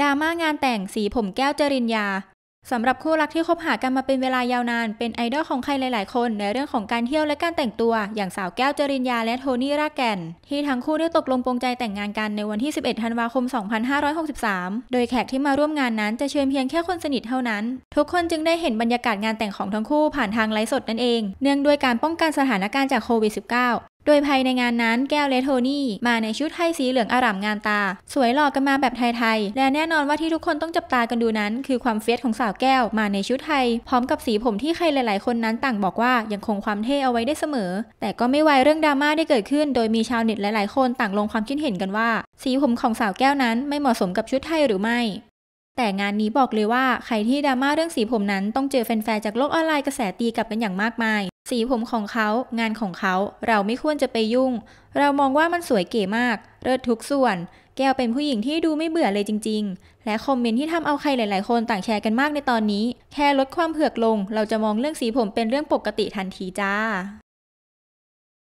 ดราม่างานแต่งสีผมแก้วจริญญาสำหรับคู่รักที่คบหากันมาเป็นเวลายาวนานเป็นไอดอลของใครหลายๆ คน ในเรื่องของการเที่ยวและการแต่งตัวอย่างสาวแก้วจริญญาและโทนี่รากแก่น ที่ทั้งคู่ได้ตกลงปรงใจแต่งงานกันในวันที่ 11ธันวาคม 2563 โดยแขกที่มาร่วมงานนั้น จะเชิญเพียงแค่คนสนิทเท่านั้น ทุกคนจึงได้เห็นบรรยากาศงานแต่งของทั้งคู่ผ่านทางไลฟ์สดนั่นเองเนื่องด้วยการป้องกันสถานการณ์จากโควิด -19 โดยภายในงานนั้นแก้วเลโทนี่ มาในชุดไทยสีเหลืองอาร่ามงานตา สวยหล่อกันมาแบบไทยๆและแน่นอนว่าที่ทุกคนต้องจับตากันดูนั้น คือความเฟสของสาวแก้วมาในชุดไทย พร้อมกับสีผมที่ใครหลาย ๆ คนนั้น ต่างบอกว่ายังคงความเท่เอาไว้ได้เสมอ แต่ก็ไม่ไวเรื่องดราม่าได้เกิดขึ้น โดยมีชาวเน็ตหลาย ๆ คนต่างลงความคิดเห็นกันว่า สีผมของสาวแก้วนั้นไม่เหมาะสมกับชุดไทยหรือไม่ แต่งานนี้บอกเลยว่าใครที่ดราม่าเรื่องสีผมนั้นต้องเจอแฟนๆจากโลกออนไลน์กระแสตีกลับกันอย่างมากมายสีผมของเขา งานของเขา เราไม่ควรจะไปยุ่ง เรามองว่ามันสวยเก๋มาก เลิศทุกส่วน แก้วเป็นผู้หญิงที่ดูไม่เบื่อเลยจริงๆ และคอมเมนต์ที่ทำเอาใครหลายๆ คนต่างแชร์กันมากในตอนนี้ แค่ลดความเผือกลง เราจะมองเรื่องสีผมเป็นเรื่องปกติทันทีจ้า